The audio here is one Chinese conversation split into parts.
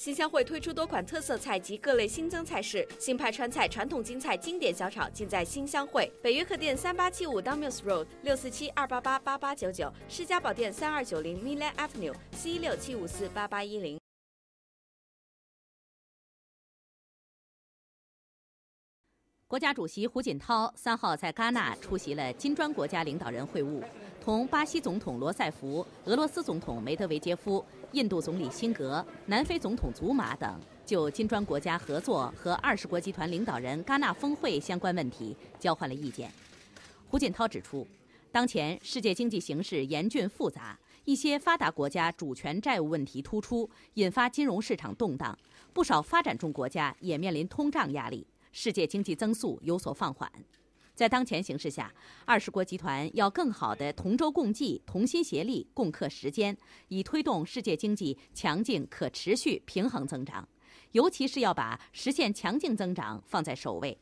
新乡汇推出多款特色菜及各类新增菜式，新派川菜、传统京菜、经典小炒，尽在新乡汇。北约客店三八七五 d o m i s Road 六四七二八八八八九九，世加宝店三二九零 Millen Avenue C 六七五四八八一零。国家主席胡锦涛三号在戛纳出席了金砖国家领导人会晤，同巴西总统罗塞夫、俄罗斯总统梅德韦杰夫、印度总理辛格、南非总统祖马等就金砖国家合作和二十国集团领导人戛纳峰会相关问题交换了意见。胡锦涛指出，当前世界经济形势严峻复杂，一些发达国家主权债务问题突出，引发金融市场动荡，不少发展中国家也面临通胀压力。世界经济增速有所放缓，在当前形势下，二十国集团要更好地同舟共济、同心协力，共克时艰，以推动世界经济强劲、可持续、平衡增长。尤其是要把实现强劲增长放在首位，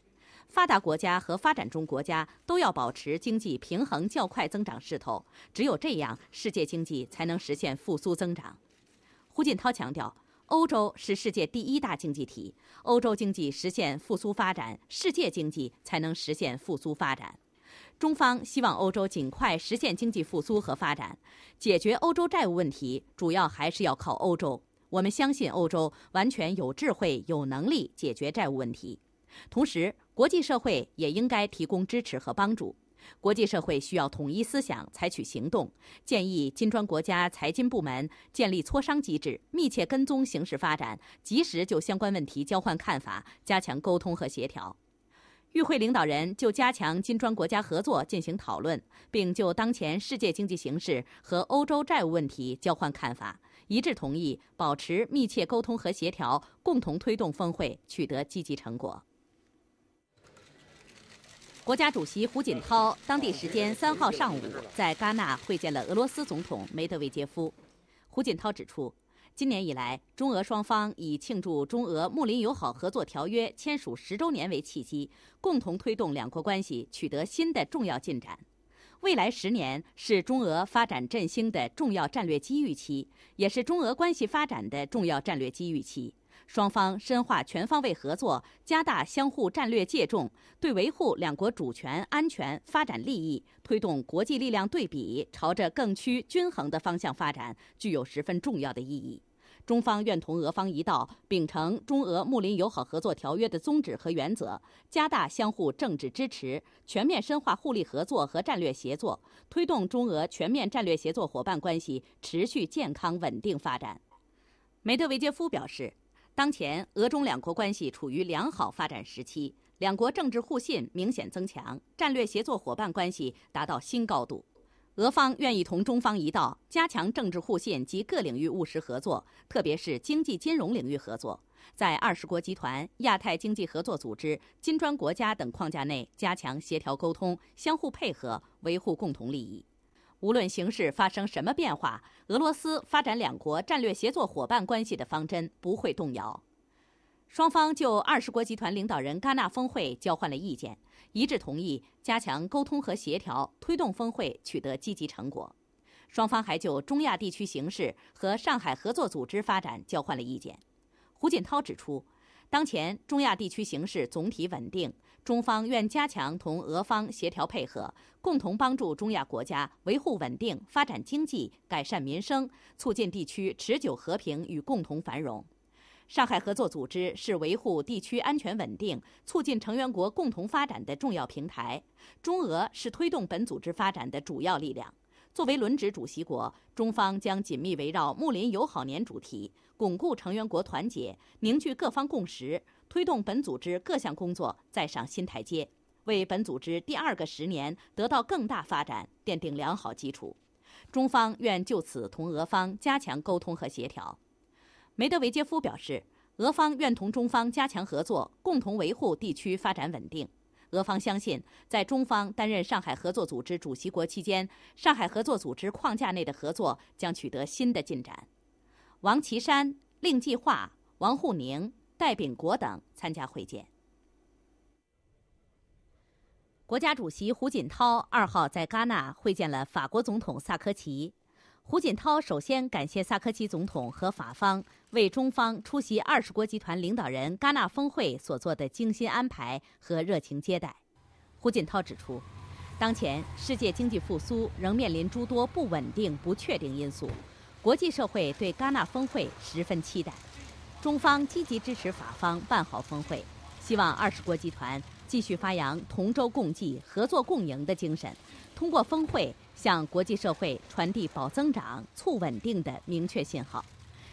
发达国家和发展中国家都要保持经济平衡较快增长势头。只有这样，世界经济才能实现复苏增长。胡锦涛强调。欧洲是世界第一大经济体，欧洲经济实现复苏发展，世界经济才能实现复苏发展。中方希望欧洲尽快实现经济复苏和发展，解决欧洲债务问题，主要还是要靠欧洲。我们相信欧洲完全有智慧、有能力解决债务问题，同时国际社会也应该提供支持和帮助。国际社会需要统一思想，采取行动。建议金砖国家财经部门建立磋商机制，密切跟踪形势发展，及时就相关问题交换看法，加强沟通和协调。与会领导人就加强金砖国家合作进行讨论，并就当前世界经济形势和欧洲债务问题交换看法，一致同意保持密切沟通和协调，共同推动峰会取得积极成果。国家主席胡锦涛当地时间三号上午在戛纳会见了俄罗斯总统梅德韦杰夫。胡锦涛指出，今年以来，中俄双方以庆祝中俄睦邻友好合作条约签署十周年为契机，共同推动两国关系取得新的重要进展。未来十年是中俄发展振兴的重要战略机遇期，也是中俄关系发展的重要战略机遇期。双方深化全方位合作，加大相互战略借重，对维护两国主权、安全、发展利益，推动国际力量对比朝着更趋均衡的方向发展，具有十分重要的意义。中方愿同俄方一道，秉承中俄睦邻友好合作条约的宗旨和原则，加大相互政治支持，全面深化互利合作和战略协作，推动中俄全面战略协作伙伴关系持续健康稳定发展。梅德韦杰夫表示。当前，俄中两国关系处于良好发展时期，两国政治互信明显增强，战略协作伙伴关系达到新高度。俄方愿意同中方一道，加强政治互信及各领域务实合作，特别是经济金融领域合作，在二十国集团、亚太经济合作组织、金砖国家等框架内加强协调沟通，相互配合，维护共同利益。无论形势发生什么变化，俄罗斯发展两国战略协作伙伴关系的方针不会动摇。双方就二十国集团领导人戛纳峰会交换了意见，一致同意加强沟通和协调，推动峰会取得积极成果。双方还就中亚地区形势和上海合作组织发展交换了意见。胡锦涛指出，当前中亚地区形势总体稳定。中方愿加强同俄方协调配合，共同帮助中亚国家维护稳定、发展经济、改善民生，促进地区持久和平与共同繁荣。上海合作组织是维护地区安全稳定、促进成员国共同发展的重要平台。中俄是推动本组织发展的主要力量。作为轮值主席国，中方将紧密围绕睦邻友好年主题，巩固成员国团结，凝聚各方共识。推动本组织各项工作再上新台阶，为本组织第二个十年得到更大发展奠定良好基础。中方愿就此同俄方加强沟通和协调。梅德韦杰夫表示，俄方愿同中方加强合作，共同维护地区发展稳定。俄方相信，在中方担任上海合作组织主席国期间，上海合作组织框架内的合作将取得新的进展。王岐山、令计划、王沪宁。戴秉国等参加会见。国家主席胡锦涛二号在戛纳会见了法国总统萨科齐。胡锦涛首先感谢萨科齐总统和法方为中方出席二十国集团领导人戛纳峰会所做的精心安排和热情接待。胡锦涛指出，当前世界经济复苏仍面临诸多不稳定、不确定因素，国际社会对戛纳峰会十分期待。中方积极支持法方办好峰会，希望二十国集团继续发扬同舟共济、合作共赢的精神，通过峰会向国际社会传递保增长、促稳定的明确信号。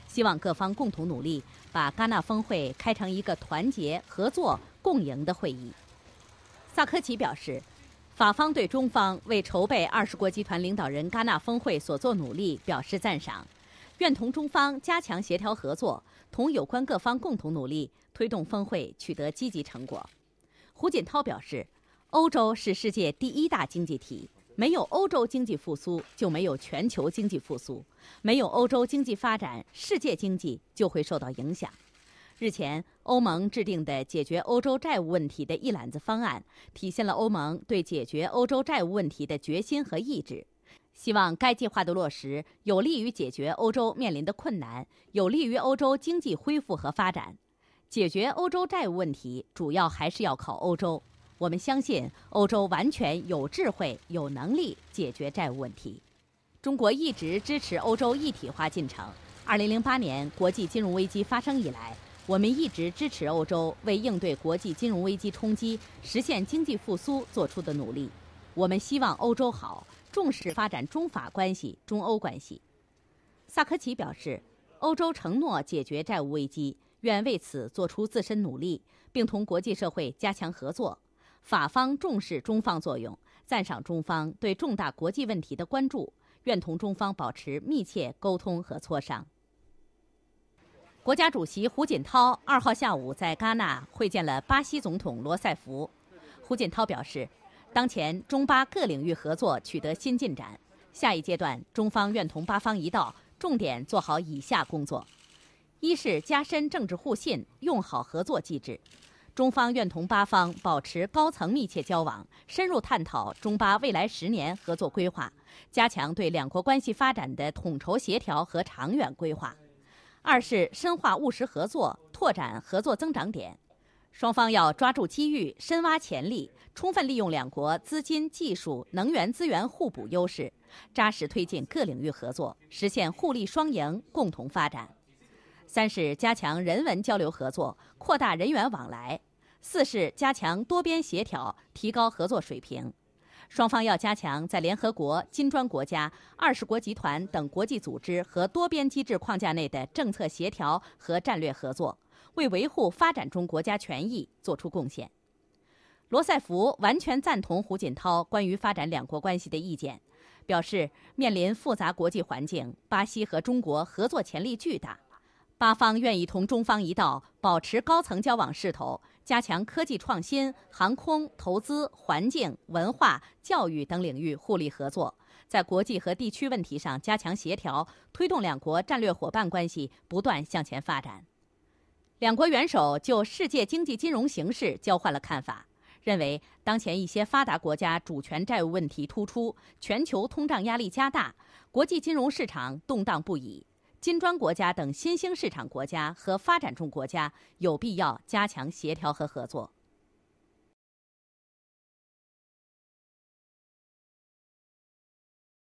希望各方共同努力，把戛纳峰会开成一个团结、合作、共赢的会议。萨科齐表示，法方对中方为筹备二十国集团领导人戛纳峰会所做努力表示赞赏。愿同中方加强协调合作，同有关各方共同努力，推动峰会取得积极成果。胡锦涛表示，欧洲是世界第一大经济体，没有欧洲经济复苏，就没有全球经济复苏；没有欧洲经济发展，世界经济就会受到影响。日前，欧盟制定的解决欧洲债务问题的一揽子方案，体现了欧盟对解决欧洲债务问题的决心和意志。希望该计划的落实有利于解决欧洲面临的困难，有利于欧洲经济恢复和发展。解决欧洲债务问题，主要还是要靠欧洲。我们相信，欧洲完全有智慧、有能力解决债务问题。中国一直支持欧洲一体化进程。二零零八年国际金融危机发生以来，我们一直支持欧洲为应对国际金融危机冲击、实现经济复苏做出的努力。我们希望欧洲好。重视发展中法关系、中欧关系，萨科齐表示，欧洲承诺解决债务危机，愿为此做出自身努力，并同国际社会加强合作。法方重视中方作用，赞赏中方对重大国际问题的关注，愿同中方保持密切沟通和磋商。国家主席胡锦涛二号下午在戛纳会见了巴西总统罗塞福。胡锦涛表示。当前中巴各领域合作取得新进展，下一阶段中方愿同巴方一道，重点做好以下工作：一是加深政治互信，用好合作机制，中方愿同巴方保持高层密切交往，深入探讨中巴未来十年合作规划，加强对两国关系发展的统筹协调和长远规划；二是深化务实合作，拓展合作增长点。双方要抓住机遇，深挖潜力，充分利用两国资金、技术、能源资源互补优势，扎实推进各领域合作，实现互利双赢、共同发展。三是加强人文交流合作，扩大人员往来。四是加强多边协调，提高合作水平。双方要加强在联合国、金砖国家、二十国集团等国际组织和多边机制框架内的政策协调和战略合作。为维护发展中国家权益作出贡献。罗塞夫完全赞同胡锦涛关于发展两国关系的意见，表示面临复杂国际环境，巴西和中国合作潜力巨大，巴方愿意同中方一道保持高层交往势头，加强科技创新、航空、投资、环境、文化、教育等领域互利合作，在国际和地区问题上加强协调，推动两国战略伙伴关系不断向前发展。两国元首就世界经济金融形势交换了看法，认为当前一些发达国家主权债务问题突出，全球通胀压力加大，国际金融市场动荡不已，金砖国家等新兴市场国家和发展中国家有必要加强协调和合作。